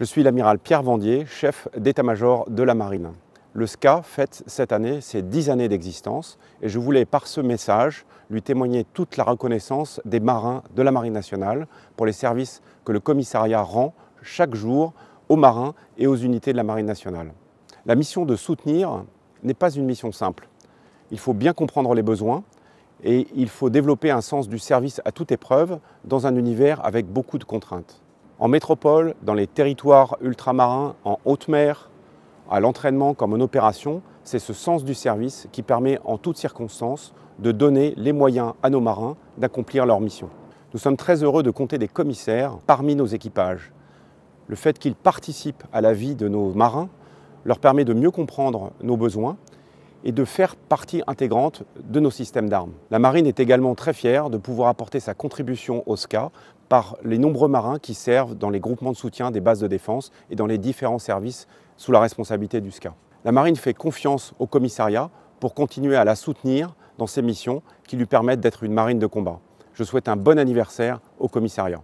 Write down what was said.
Je suis l'amiral Pierre Vendier, chef d'état-major de la marine. Le SCA fête cette année ses 10 années d'existence et je voulais par ce message lui témoigner toute la reconnaissance des marins de la Marine nationale pour les services que le commissariat rend chaque jour aux marins et aux unités de la Marine nationale. La mission de soutenir n'est pas une mission simple. Il faut bien comprendre les besoins et il faut développer un sens du service à toute épreuve dans un univers avec beaucoup de contraintes en métropole, dans les territoires ultramarins, en haute mer, à l'entraînement comme en opération, c'est ce sens du service qui permet en toutes circonstances de donner les moyens à nos marins d'accomplir leur mission. Nous sommes très heureux de compter des commissaires parmi nos équipages. Le fait qu'ils participent à la vie de nos marins leur permet de mieux comprendre nos besoins et de faire partie intégrante de nos systèmes d'armes. La marine est également très fière de pouvoir apporter sa contribution au SCA par les nombreux marins qui servent dans les groupements de soutien des bases de défense et dans les différents services sous la responsabilité du SCA. La marine fait confiance au commissariat pour continuer à la soutenir dans ses missions qui lui permettent d'être une marine de combat. Je souhaite un bon anniversaire au commissariat.